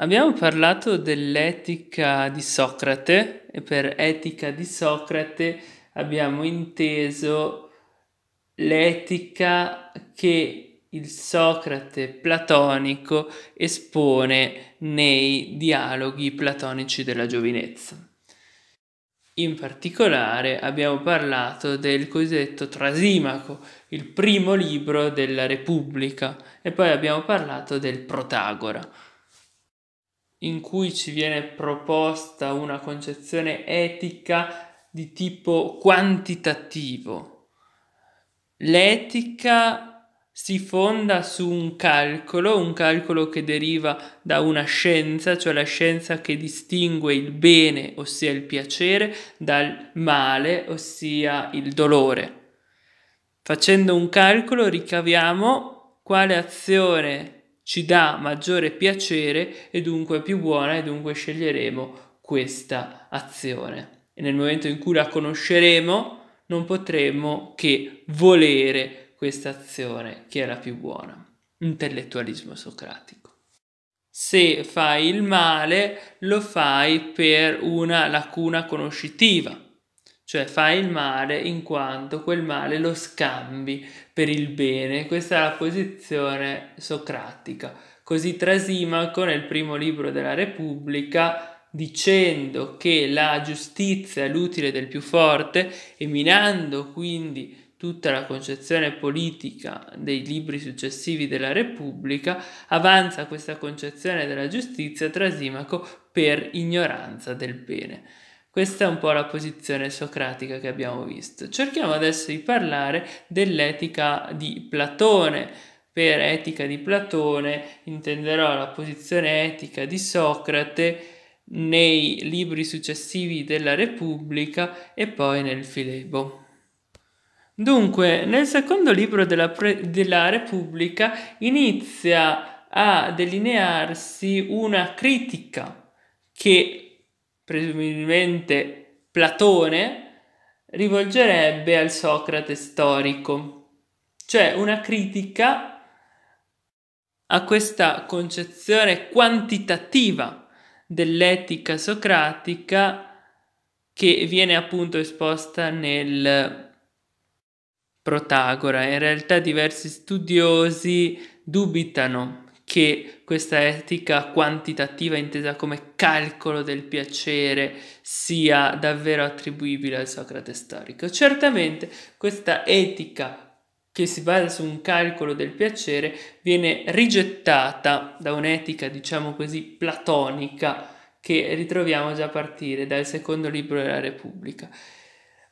Abbiamo parlato dell'etica di Socrate e per etica di Socrate abbiamo inteso l'etica che il Socrate platonico espone nei dialoghi platonici della giovinezza. In particolare abbiamo parlato del cosiddetto Trasimaco, il primo libro della Repubblica, e poi abbiamo parlato del Protagora in cui ci viene proposta una concezione etica di tipo quantitativo. L'etica si fonda su un calcolo, un calcolo che deriva da una scienza, cioè la scienza che distingue il bene, ossia il piacere, dal male, ossia il dolore. Facendo un calcolo ricaviamo quale azione ci dà maggiore piacere e dunque più buona e dunque sceglieremo questa azione. E nel momento in cui la conosceremo non potremo che volere questa azione che è la più buona. Intellettualismo socratico. Se fai il male lo fai per una lacuna conoscitiva cioè fai il male in quanto quel male lo scambi per il bene. Questa è la posizione socratica. Così Trasimaco nel primo libro della Repubblica dicendo che la giustizia è l'utile del più forte e minando quindi tutta la concezione politica dei libri successivi della Repubblica, avanza questa concezione della giustizia Trasimaco per ignoranza del bene. Questa è un po' la posizione socratica che abbiamo visto. Cerchiamo adesso di parlare dell'etica di Platone. Per etica di Platone intenderò la posizione etica di Socrate nei libri successivi della Repubblica e poi nel Filebo. Dunque, nel secondo libro della, Pre- della Repubblica inizia a delinearsi una critica che presumibilmente Platone, rivolgerebbe al Socrate storico, cioè una critica a questa concezione quantitativa dell'etica socratica che viene appunto esposta nel Protagora. In realtà diversi studiosi dubitano che questa etica quantitativa intesa come calcolo del piacere sia davvero attribuibile al Socrate storico. Certamente questa etica che si basa su un calcolo del piacere viene rigettata da un'etica, diciamo così, platonica che ritroviamo già a partire dal secondo libro della Repubblica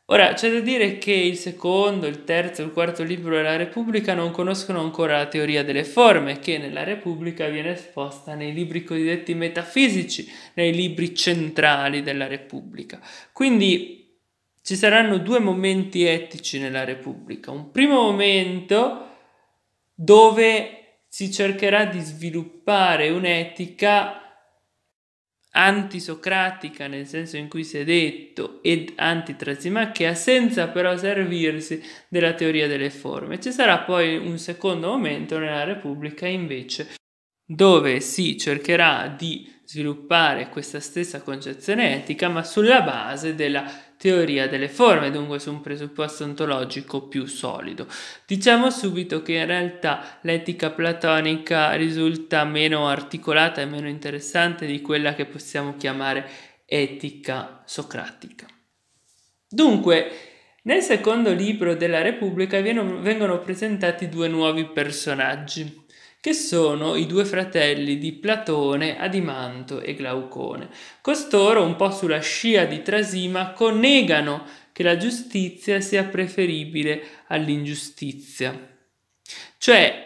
Ora, c'è da dire che il secondo, il terzo e il quarto libro della Repubblica non conoscono ancora la teoria delle forme, che nella Repubblica viene esposta nei libri cosiddetti metafisici, nei libri centrali della Repubblica. Quindi ci saranno due momenti etici nella Repubblica. Un primo momento dove si cercherà di sviluppare un'etica antisocratica nel senso in cui si è detto ed antitrasimachea senza però servirsi della teoria delle forme. Ci sarà poi un secondo momento nella Repubblica invece dove si cercherà di sviluppare questa stessa concezione etica ma sulla base della teoria delle forme, dunque su un presupposto ontologico più solido. Diciamo subito che in realtà l'etica platonica risulta meno articolata e meno interessante di quella che possiamo chiamare etica socratica. Dunque, nel secondo libro della Repubblica vengono presentati due nuovi personaggi che sono i due fratelli di Platone, Adimanto e Glaucone. Costoro, un po' sulla scia di Trasimaco, negano che la giustizia sia preferibile all'ingiustizia. Cioè,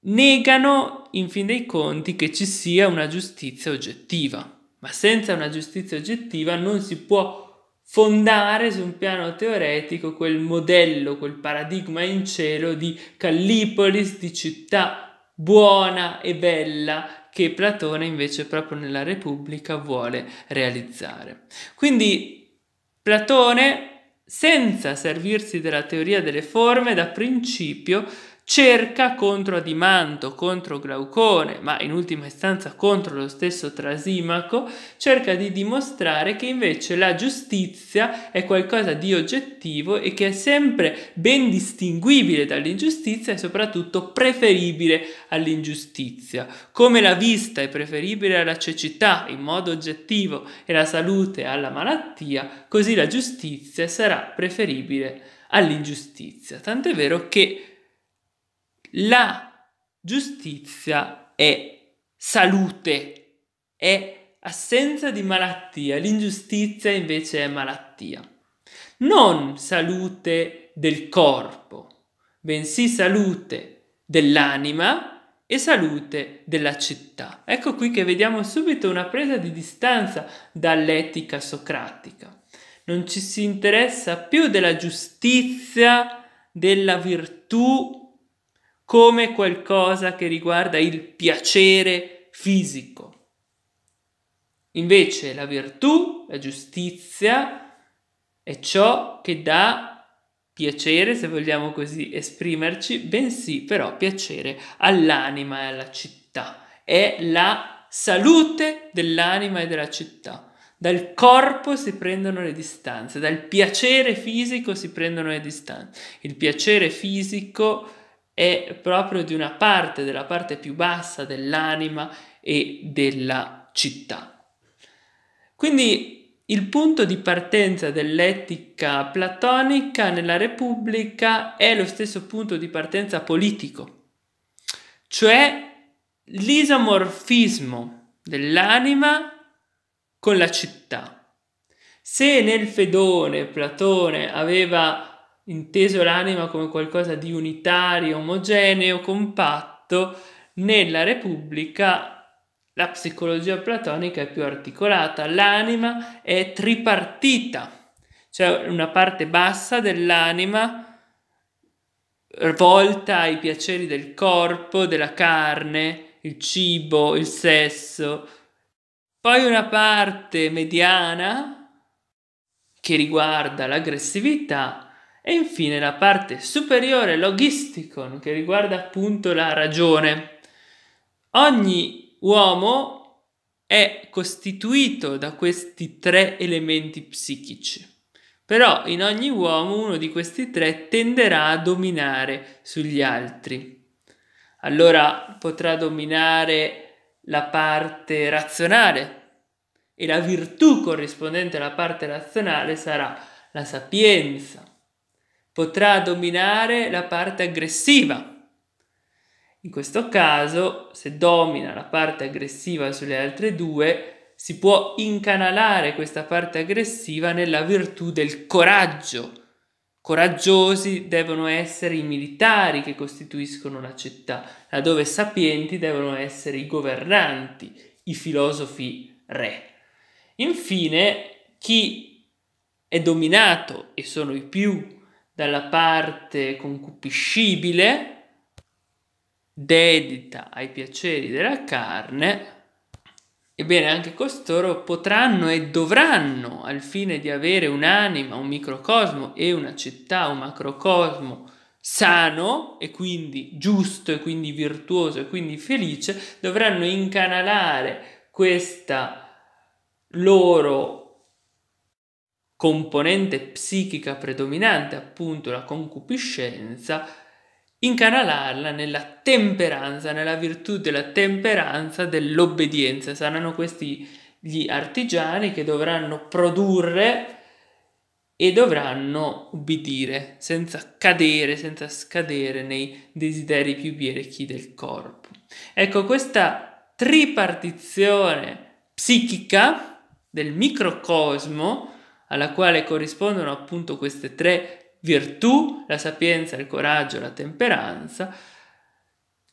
negano in fin dei conti che ci sia una giustizia oggettiva, ma senza una giustizia oggettiva non si può fondare su un piano teoretico quel modello, quel paradigma in cielo di Callipolis, di città buona e bella che Platone invece proprio nella Repubblica vuole realizzare. Quindi Platone, senza servirsi della teoria delle forme, da principio cerca contro Adimanto, contro Glaucone, ma in ultima istanza contro lo stesso Trasimaco, cerca di dimostrare che invece la giustizia è qualcosa di oggettivo e che è sempre ben distinguibile dall'ingiustizia e soprattutto preferibile all'ingiustizia. Come la vista è preferibile alla cecità in modo oggettivo e la salute alla malattia, così la giustizia sarà preferibile all'ingiustizia. Tant'è vero che la giustizia è salute, è assenza di malattia, l'ingiustizia invece è malattia. Non salute del corpo, bensì salute dell'anima e salute della città. Ecco qui che vediamo subito una presa di distanza dall'etica socratica non ci si interessa più della giustizia, della virtù, come qualcosa che riguarda il piacere fisico. Invece la virtù, la giustizia, è ciò che dà piacere, se vogliamo così esprimerci, bensì però piacere all'anima e alla città. È la salute dell'anima e della città. Dal corpo si prendono le distanze, dal piacere fisico si prendono le distanze. Il piacere fisico è proprio di una parte, della parte più bassa dell'anima e della città. Quindi il punto di partenza dell'etica platonica nella Repubblica è lo stesso punto di partenza politico, cioè l'isomorfismo dell'anima con la città. Se nel Fedone Platone aveva inteso l'anima come qualcosa di unitario, omogeneo, compatto, nella Repubblica la psicologia platonica è più articolata, l'anima è tripartita, cioè una parte bassa dell'anima volta ai piaceri del corpo, della carne, il cibo, il sesso, poi una parte mediana che riguarda l'aggressività e infine la parte superiore logisticon che riguarda appunto la ragione. Ogni uomo è costituito da questi tre elementi psichici. Però in ogni uomo uno di questi tre tenderà a dominare sugli altri. Allora potrà dominare la parte razionale e la virtù corrispondente alla parte razionale sarà la sapienza, potrà dominare la parte aggressiva. In questo caso, se domina la parte aggressiva sulle altre due, si può incanalare questa parte aggressiva nella virtù del coraggio. Coraggiosi devono essere i militari che costituiscono la città, laddove sapienti devono essere i governanti, i filosofi re. Infine, chi è dominato, e sono i più dalla parte concupiscibile, dedita ai piaceri della carne, ebbene anche costoro potranno e dovranno, al fine di avere un'anima, un microcosmo e una città, un macrocosmo, sano e quindi giusto e quindi virtuoso e quindi felice, dovranno incanalare questa loro componente psichica predominante, appunto la concupiscenza, incanalarla nella temperanza, nella virtù della temperanza dell'obbedienza. Saranno questi gli artigiani che dovranno produrre e dovranno ubbidire senza cadere, senza scadere nei desideri più biechi del corpo. Ecco, questa tripartizione psichica del microcosmo alla quale corrispondono appunto queste tre virtù, la sapienza, il coraggio, la temperanza,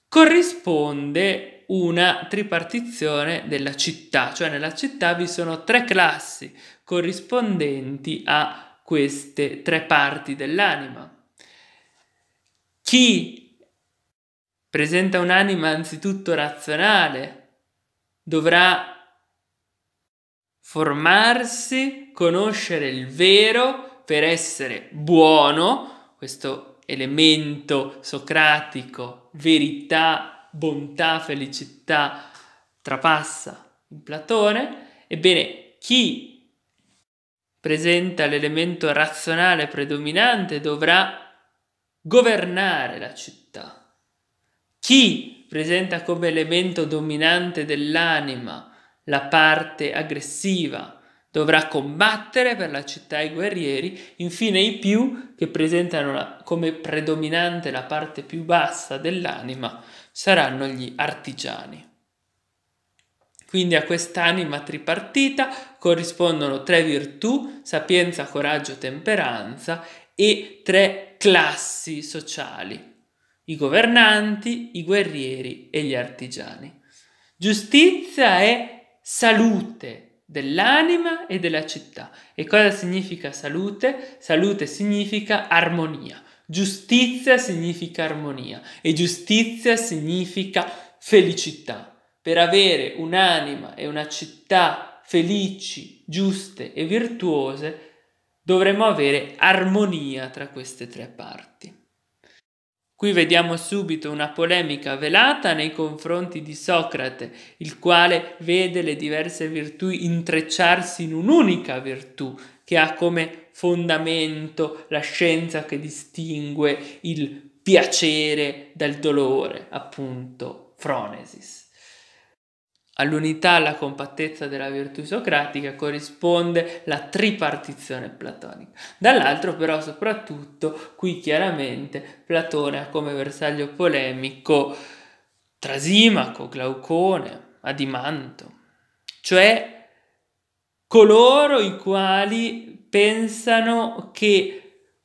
corrisponde una tripartizione della città, cioè nella città vi sono tre classi corrispondenti a queste tre parti dell'anima. Chi presenta un'anima anzitutto razionale dovrà formarsi, conoscere il vero per essere buono, questo elemento socratico, verità, bontà, felicità, trapassa in Platone. Ebbene, chi presenta l'elemento razionale predominante dovrà governare la città. Chi presenta come elemento dominante dell'anima la parte aggressiva dovrà combattere per la città i guerrieri, infine i più, che presentano la, come predominante la parte più bassa dell'anima, saranno gli artigiani. Quindi a quest'anima tripartita corrispondono tre virtù, sapienza, coraggio, temperanza e tre classi sociali, i governanti, i guerrieri e gli artigiani. Giustizia è salute dell'anima e della città. E cosa significa salute? Salute significa armonia. Giustizia significa armonia e giustizia significa felicità. Per avere un'anima e una città felici, giuste e virtuose, dovremmo avere armonia tra queste tre parti. Qui vediamo subito una polemica velata nei confronti di Socrate, il quale vede le diverse virtù intrecciarsi in un'unica virtù che ha come fondamento la scienza che distingue il piacere dal dolore, appunto, Fronesis. All'unità, alla compattezza della virtù socratica corrisponde la tripartizione platonica. Dall'altro però soprattutto qui chiaramente Platone ha come bersaglio polemico Trasimaco, Glaucone, Adimanto, cioè coloro i quali pensano che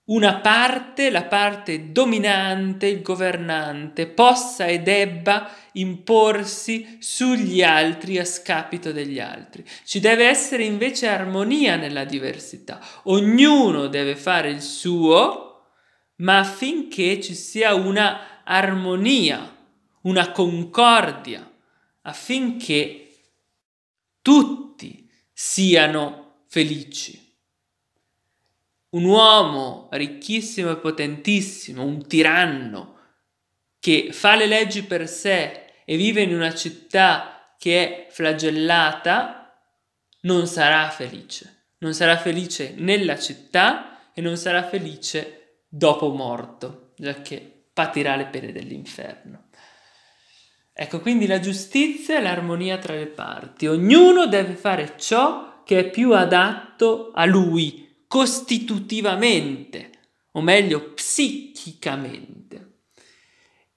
una parte, la parte dominante, il governante, possa e debba imporsi sugli altri a scapito degli altri. Ci deve essere invece armonia nella diversità. Ognuno deve fare il suo, ma affinché ci sia una armonia, una concordia, affinché tutti siano felici. Un uomo ricchissimo e potentissimo, un tiranno, che fa le leggi per sé e vive in una città che è flagellata, non sarà felice. Non sarà felice nella città e non sarà felice dopo morto, già che patirà le pene dell'inferno. Ecco, quindi la giustizia e l'armonia tra le parti. Ognuno deve fare ciò che è più adatto a lui, costitutivamente, o meglio, psichicamente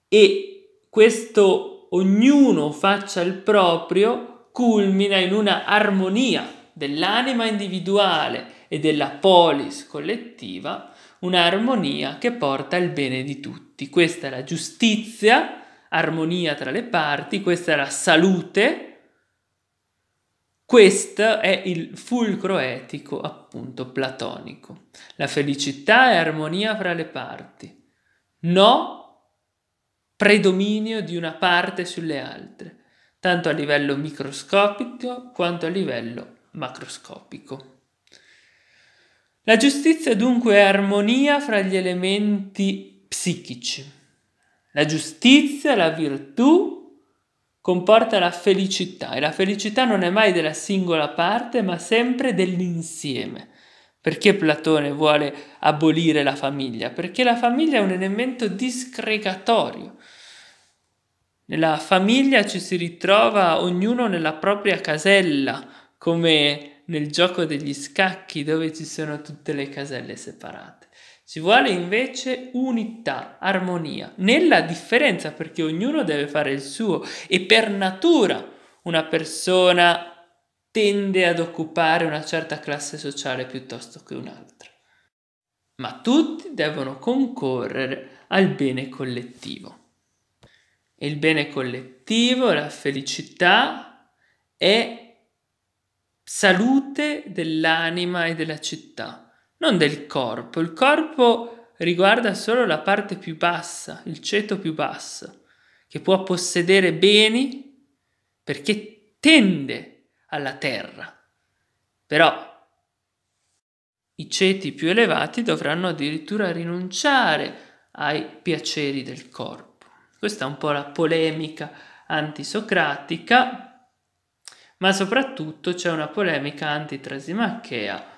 e questo ognuno faccia il proprio culmina in una armonia dell'anima individuale e della polis collettiva, un'armonia che porta al bene di tutti. Questa è la giustizia, armonia tra le parti, questa è la salute, questo è il fulcro etico, appunto, platonico. La felicità è armonia fra le parti. No predominio di una parte sulle altre, tanto a livello microscopico quanto a livello macroscopico. La giustizia dunque è armonia fra gli elementi psichici. La giustizia, la virtù, comporta la felicità e la felicità non è mai della singola parte ma sempre dell'insieme. Perché Platone vuole abolire la famiglia? Perché la famiglia è un elemento discregatorio. Nella famiglia ci si ritrova ognuno nella propria casella, come nel gioco degli scacchi dove ci sono tutte le caselle separate. Ci vuole invece unità, armonia, nella differenza perché ognuno deve fare il suo e per natura una persona tende ad occupare una certa classe sociale piuttosto che un'altra. Ma tutti devono concorrere al bene collettivo. Il bene collettivo, la felicità è salute dell'anima e della città, non del corpo. Il corpo riguarda solo la parte più bassa, il ceto più basso, che può possedere beni perché tende a alla terra. Però i ceti più elevati dovranno addirittura rinunciare ai piaceri del corpo. Questa è un po' la polemica antisocratica, ma soprattutto c'è una polemica antitrasimachea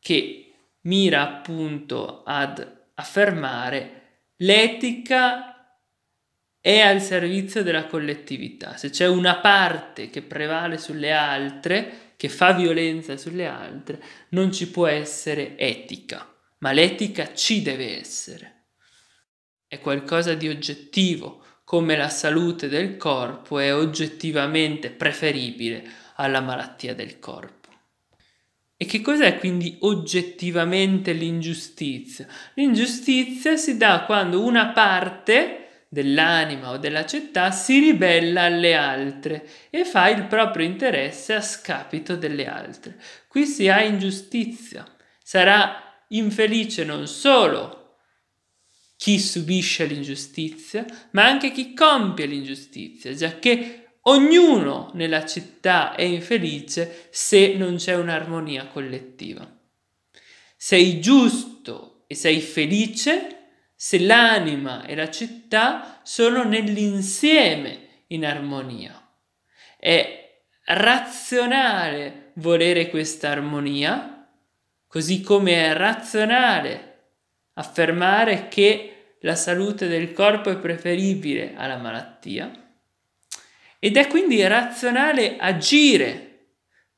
che mira appunto ad affermare l'etica è al servizio della collettività. Se c'è una parte che prevale sulle altre, che fa violenza sulle altre, non ci può essere etica, ma l'etica ci deve essere. È qualcosa di oggettivo, come la salute del corpo è oggettivamente preferibile alla malattia del corpo. E che cos'è quindi oggettivamente l'ingiustizia? L'ingiustizia si dà quando una parte dell'anima o della città si ribella alle altre e fa il proprio interesse a scapito delle altre. Qui si ha ingiustizia. Sarà infelice non solo chi subisce l'ingiustizia, ma anche chi compie l'ingiustizia, giacché ognuno nella città è infelice se non c'è un'armonia collettiva. Sei giusto e sei felice se l'anima e la città sono nell'insieme in armonia. È razionale volere questa armonia, così come è razionale affermare che la salute del corpo è preferibile alla malattia ed è quindi razionale agire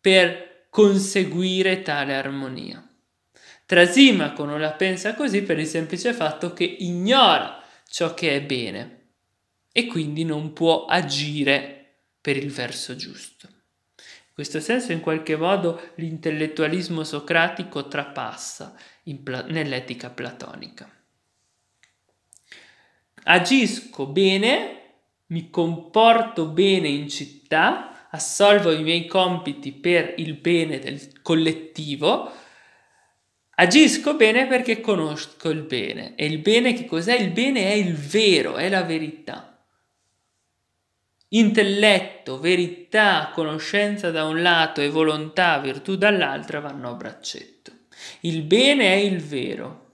per conseguire tale armonia. Trasimaco non la pensa così per il semplice fatto che ignora ciò che è bene e quindi non può agire per il verso giusto. In questo senso, in qualche modo, l'intellettualismo socratico trapassa pla- nell'etica platonica. Agisco bene, mi comporto bene in città, assolvo i miei compiti per il bene del collettivo, Agisco bene perché conosco il bene. E il bene che cos'è? Il bene è il vero, è la verità. Intelletto, verità, conoscenza da un lato e volontà, virtù dall'altra vanno a braccetto. Il bene è il vero.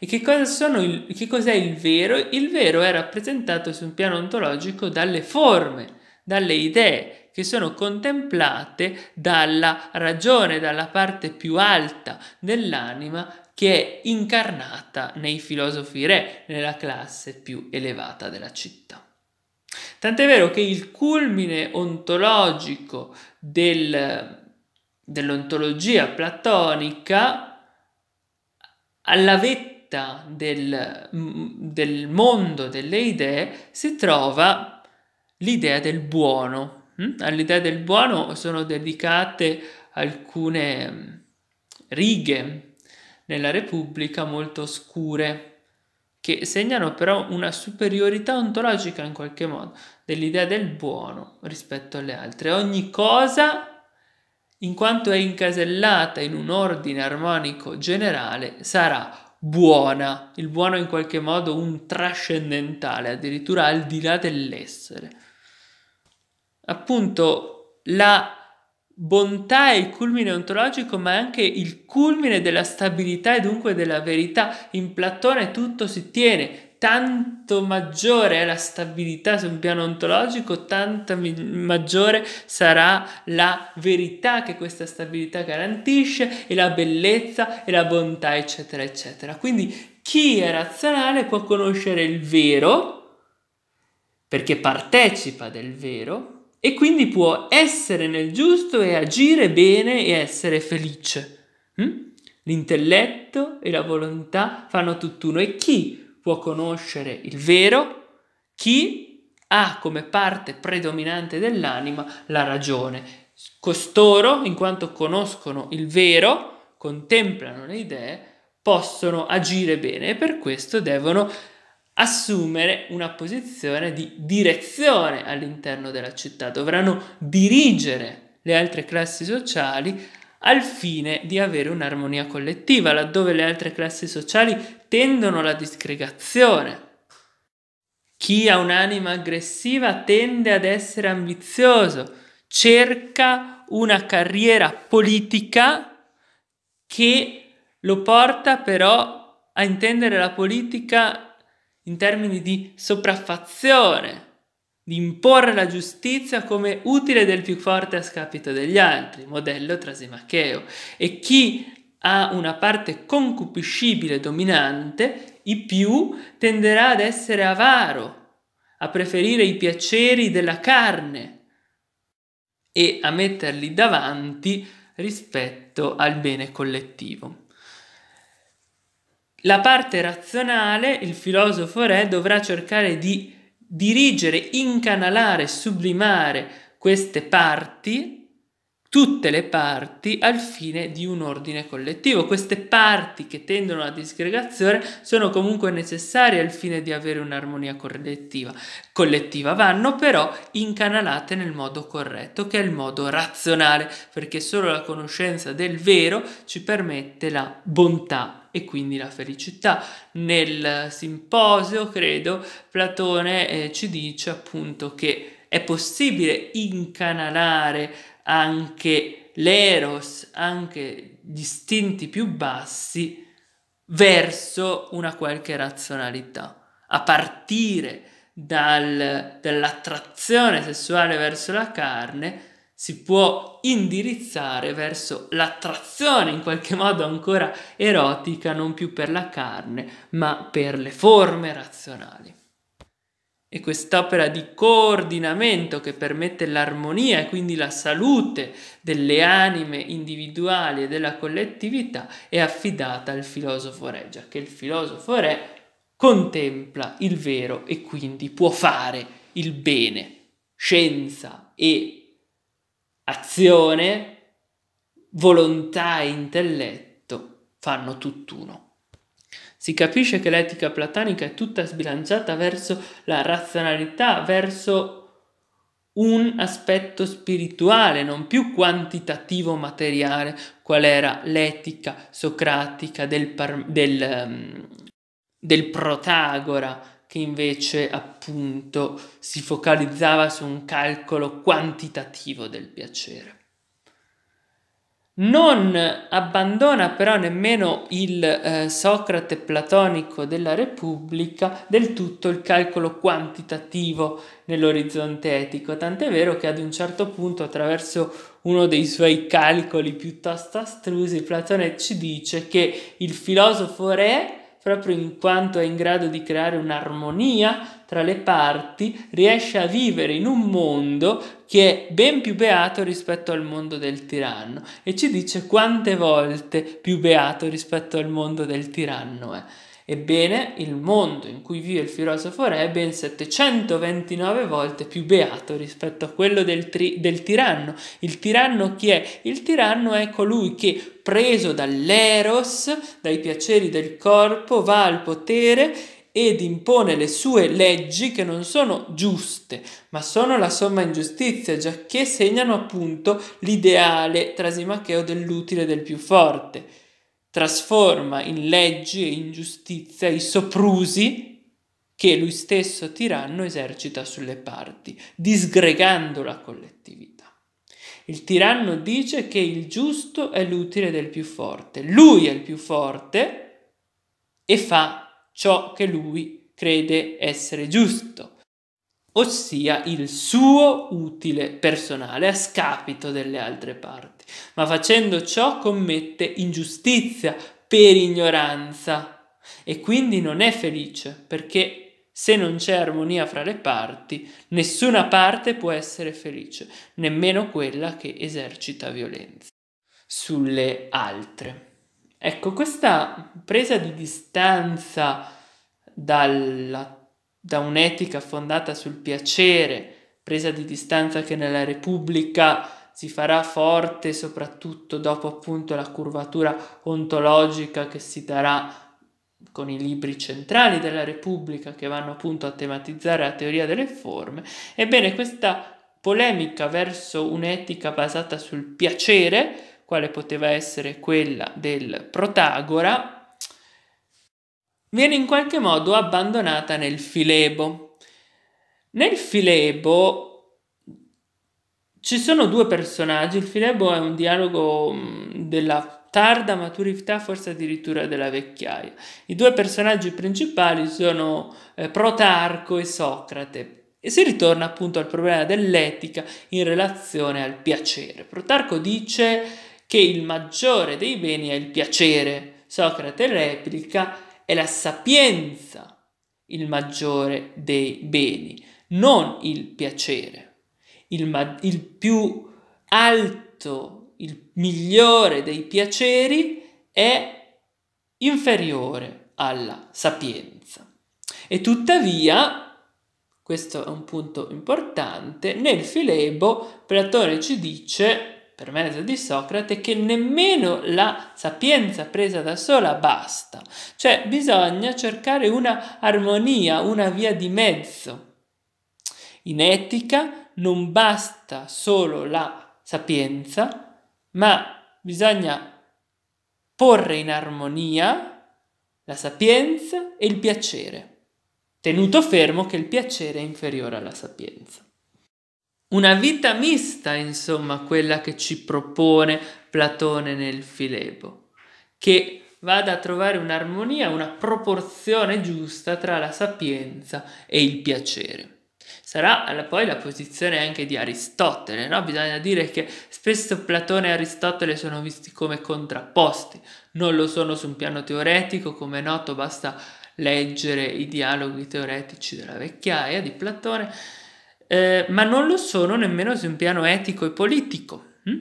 E che, cosa il, che cos'è il vero? Il vero è rappresentato su un piano ontologico dalle forme, dalle idee, che sono contemplate dalla ragione, dalla parte più alta dell'anima che è incarnata nei filosofi re, nella classe più elevata della città. Tant'è vero che il culmine ontologico del, dell'ontologia platonica alla vetta del, del mondo delle idee si trova l'idea del buono, Mm? All'idea del buono sono dedicate alcune mm, righe nella Repubblica molto oscure che segnano però una superiorità ontologica in qualche modo dell'idea del buono rispetto alle altre. Ogni cosa, in quanto è incasellata in un ordine armonico generale, sarà buona, il buono è in qualche modo un trascendentale, addirittura al di là dell'essere appunto la bontà è il culmine ontologico, ma è anche il culmine della stabilità e dunque della verità. In Platone tutto si tiene. Tanto maggiore è la stabilità su un piano ontologico, tanto mi- maggiore sarà la verità che questa stabilità garantisce e la bellezza e la bontà, eccetera, eccetera. Quindi chi è razionale può conoscere il vero perché partecipa del vero, e quindi può essere nel giusto e agire bene e essere felice. Hm? L'intelletto e la volontà fanno tutt'uno e chi può conoscere il vero? Chi ha come parte predominante dell'anima la ragione. Costoro, in quanto conoscono il vero, contemplano le idee, possono agire bene e per questo devono assumere una posizione di direzione all'interno della città, dovranno dirigere le altre classi sociali al fine di avere un'armonia collettiva, laddove le altre classi sociali tendono alla disgregazione. Chi ha un'anima aggressiva tende ad essere ambizioso, cerca una carriera politica che lo porta però a intendere la politica in termini di sopraffazione, di imporre la giustizia come utile del più forte a scapito degli altri, modello trasimacheo, e chi ha una parte concupiscibile dominante, i più tenderà ad essere avaro, a preferire i piaceri della carne e a metterli davanti rispetto al bene collettivo. La parte razionale, il filosofo re, dovrà cercare di dirigere, incanalare, sublimare queste parti tutte le parti al fine di un ordine collettivo. Queste parti che tendono alla disgregazione sono comunque necessarie al fine di avere un'armonia collettiva. collettiva. Vanno però incanalate nel modo corretto, che è il modo razionale, perché solo la conoscenza del vero ci permette la bontà e quindi la felicità. Nel simposio, credo, Platone eh, ci dice appunto che è possibile incanalare anche l'eros, anche gli istinti più bassi verso una qualche razionalità, a partire dal, dall'attrazione sessuale verso la carne si può indirizzare verso l'attrazione in qualche modo ancora erotica non più per la carne ma per le forme razionali. E quest'opera di coordinamento che permette l'armonia e quindi la salute delle anime individuali e della collettività è affidata al filosofo re, già che il filosofo re contempla il vero e quindi può fare il bene. Scienza e azione, volontà e intelletto fanno tutt'uno. Si capisce che l'etica platonica è tutta sbilanciata verso la razionalità, verso un aspetto spirituale, non più quantitativo materiale, qual era l'etica socratica del, par- del, ehm, del Protagora, che invece appunto si focalizzava su un calcolo quantitativo del piacere. Non abbandona però nemmeno il eh, Socrate platonico della Repubblica del tutto il calcolo quantitativo nell'orizzonte etico, tant'è vero che ad un certo punto attraverso uno dei suoi calcoli piuttosto astrusi Platone ci dice che il filosofo re, proprio in quanto è in grado di creare un'armonia tra le parti, riesce a vivere in un mondo che è ben più beato rispetto al mondo del tiranno e ci dice quante volte più beato rispetto al mondo del tiranno è. Ebbene, il mondo in cui vive il filosofo re è ben 729 volte più beato rispetto a quello del, tri- del, tiranno. Il tiranno chi è? Il tiranno è colui che, preso dall'eros, dai piaceri del corpo, va al potere ed impone le sue leggi che non sono giuste, ma sono la somma ingiustizia, giacché segnano appunto l'ideale trasimacheo dell'utile del più forte. Trasforma in leggi e ingiustizia i soprusi che lui stesso tiranno esercita sulle parti, disgregando la collettività. Il tiranno dice che il giusto è l'utile del più forte, lui è il più forte e fa ciò che lui crede essere giusto, ossia il suo utile personale a scapito delle altre parti, ma facendo ciò commette ingiustizia per ignoranza e quindi non è felice perché se non c'è armonia fra le parti, nessuna parte può essere felice, nemmeno quella che esercita violenza sulle altre. Ecco, questa presa di distanza dalla, da un'etica fondata sul piacere, presa di distanza che nella Repubblica si farà forte soprattutto dopo appunto la curvatura ontologica che si darà con i libri centrali della Repubblica che vanno appunto a tematizzare la teoria delle forme, ebbene questa polemica verso un'etica basata sul piacere quale poteva essere quella del Protagora, viene in qualche modo abbandonata nel Filebo. Nel Filebo ci sono due personaggi, il Filebo è un dialogo mm, della tarda maturità, forse addirittura della vecchiaia. I due personaggi principali sono eh, Protarco e Socrate. E si ritorna appunto al problema dell'etica in relazione al piacere. Protarco dice che il maggiore dei beni è il piacere. Socrate replica, è la sapienza il maggiore dei beni, non il piacere. Il, ma- il più alto, il migliore dei piaceri è inferiore alla sapienza. E tuttavia, questo è un punto importante, nel Filebo Platone ci dice per mezzo di Socrate che nemmeno la sapienza presa da sola basta, cioè bisogna cercare una armonia, una via di mezzo. In etica non basta solo la sapienza, ma bisogna porre in armonia la sapienza e il piacere, tenuto fermo che il piacere è inferiore alla sapienza. Una vita mista, insomma, quella che ci propone Platone nel Filebo, che vada a trovare un'armonia, una proporzione giusta tra la sapienza e il piacere. Sarà poi la posizione anche di Aristotele, no? bisogna dire che spesso Platone e Aristotele sono visti come contrapposti, non lo sono su un piano teoretico, come è noto basta leggere i dialoghi teoretici della vecchiaia di Platone, eh, ma non lo sono nemmeno su un piano etico e politico. Hm?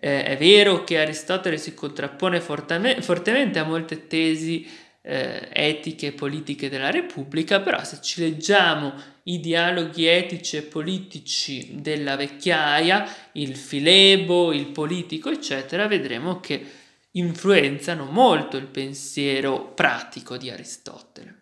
Eh, è vero che Aristotele si contrappone fortame- fortemente a molte tesi eh, etiche e politiche della Repubblica, però se ci leggiamo i dialoghi etici e politici della vecchiaia, il filebo, il politico, eccetera, vedremo che influenzano molto il pensiero pratico di Aristotele.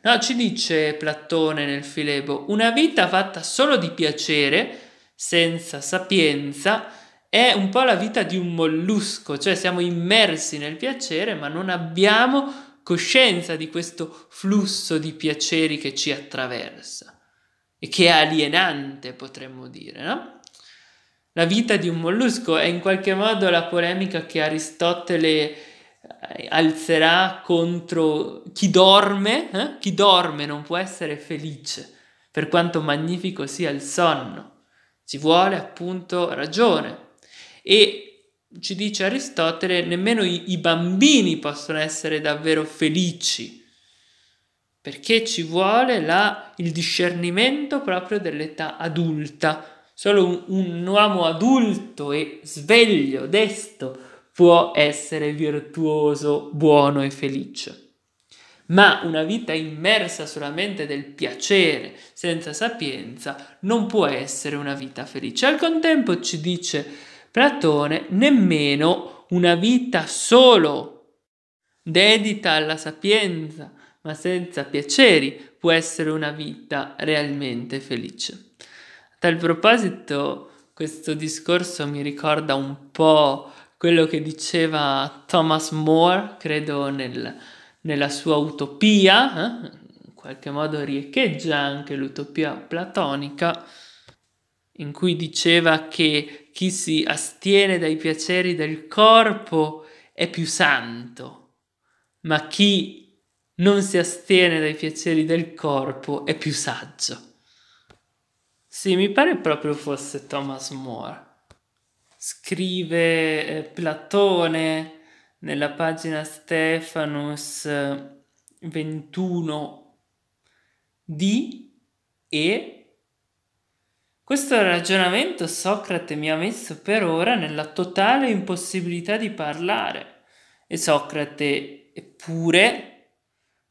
No, ci dice Platone nel Filebo, una vita fatta solo di piacere, senza sapienza, è un po' la vita di un mollusco, cioè siamo immersi nel piacere ma non abbiamo coscienza di questo flusso di piaceri che ci attraversa e che è alienante, potremmo dire, no? La vita di un mollusco è in qualche modo la polemica che Aristotele alzerà contro chi dorme, eh? chi dorme non può essere felice, per quanto magnifico sia il sonno. Ci vuole appunto ragione. E ci dice Aristotele, nemmeno i, i bambini possono essere davvero felici, perché ci vuole la, il discernimento proprio dell'età adulta. Solo un, un uomo adulto e sveglio, desto, può essere virtuoso, buono e felice. Ma una vita immersa solamente nel piacere, senza sapienza, non può essere una vita felice. Al contempo ci dice Platone, nemmeno una vita solo dedita alla sapienza, ma senza piaceri, può essere una vita realmente felice. A tal proposito, questo discorso mi ricorda un po' quello che diceva Thomas More, credo nel, nella sua utopia, eh? in qualche modo riecheggia anche l'utopia platonica, in cui diceva che chi si astiene dai piaceri del corpo è più santo, ma chi non si astiene dai piaceri del corpo è più saggio. Sì, mi pare proprio fosse Thomas More scrive eh, Platone nella pagina Stefanus 21 eh, di e questo ragionamento Socrate mi ha messo per ora nella totale impossibilità di parlare e Socrate eppure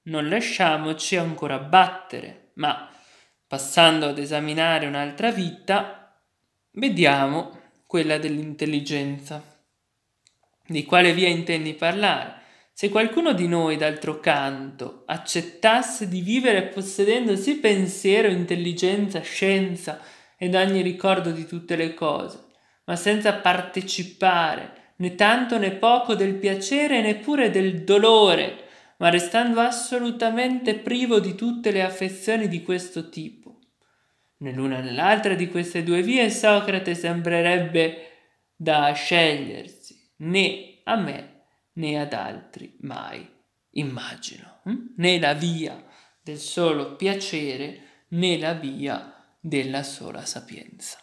non lasciamoci ancora battere ma passando ad esaminare un'altra vita vediamo quella dell'intelligenza. Di quale via intendi parlare? Se qualcuno di noi, d'altro canto, accettasse di vivere possedendosi pensiero, intelligenza, scienza ed ogni ricordo di tutte le cose, ma senza partecipare né tanto né poco del piacere neppure del dolore, ma restando assolutamente privo di tutte le affezioni di questo tipo, nell'una e nell'altra di queste due vie Socrate sembrerebbe da scegliersi né a me né ad altri mai, immagino, hm? né la via del solo piacere né la via della sola sapienza.